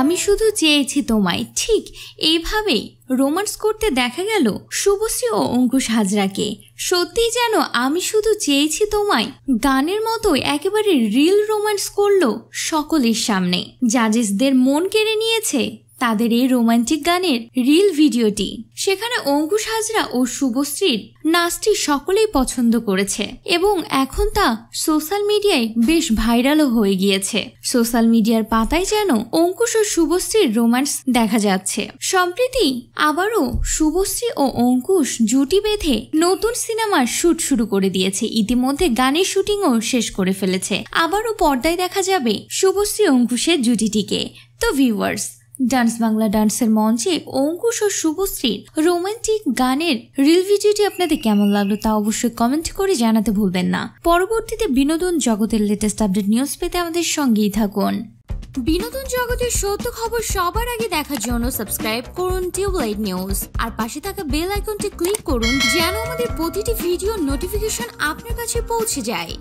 আমি শুধু চেয়েছি তোমায় ঠিক এইভাবেই রোমান্স করতে দেখা গেল শুভশ্রী ও অঙ্কুশ হাজরাকে সত্যি যেন আমি শুধু চেয়েছি তোমায় গানের মতো একেবারে রিল রোমান্স করলো সকলের সামনে জাজেসদের মন কেড়ে নিয়েছে তাদের এই রোমান্টিক গানের রিল ভিডিওটি সেখানে অঙ্কুশ হাজরা ও শুভশ্রীর নাচটি সকলেই পছন্দ করেছে এবং এখন তা সোশ্যাল মিডিয়ায় বেশ ভাইরালও হয়ে গিয়েছে সোশ্যাল মিডিয়ার পাতায় যেন অঙ্কুশ ও শুভশ্রীর রোমান্স দেখা যাচ্ছে সম্প্রতি আবারও শুভশ্রী ও অঙ্কুশ জুটি বেঁধে নতুন সিনেমার শুট শুরু করে দিয়েছে ইতিমধ্যে গানের শুটিংও শেষ করে ফেলেছে আবারও পর্দায় দেখা যাবে শুভশ্রী অঙ্কুশের জুটিটিকে তো ভিউয়ার্স ডান্স বাংলা ডান্সের মঞ্চে অঙ্কুশ ও শুভশ্রীর রোমান্টিক গানের রিল ভিডিওটি আপনাদের কেমন লাগলো তা অবশ্যই কমেন্ট করে জানাতে ভুলবেন না পরবর্তীতে বিনোদন জগতের লেটেস্ট আপডেট নিউজ পেতে আমাদের সঙ্গেই থাকুন বিনোদন জগতের সত্য খবর সবার আগে দেখার জন্য সাবস্ক্রাইব করুন টিউবলাইট নিউজ আর পাশে থাকা বেল আইকনটি ক্লিক করুন যেন আমাদের প্রতিটি ভিডিও নোটিফিকেশন আপনার কাছে পৌঁছে যায়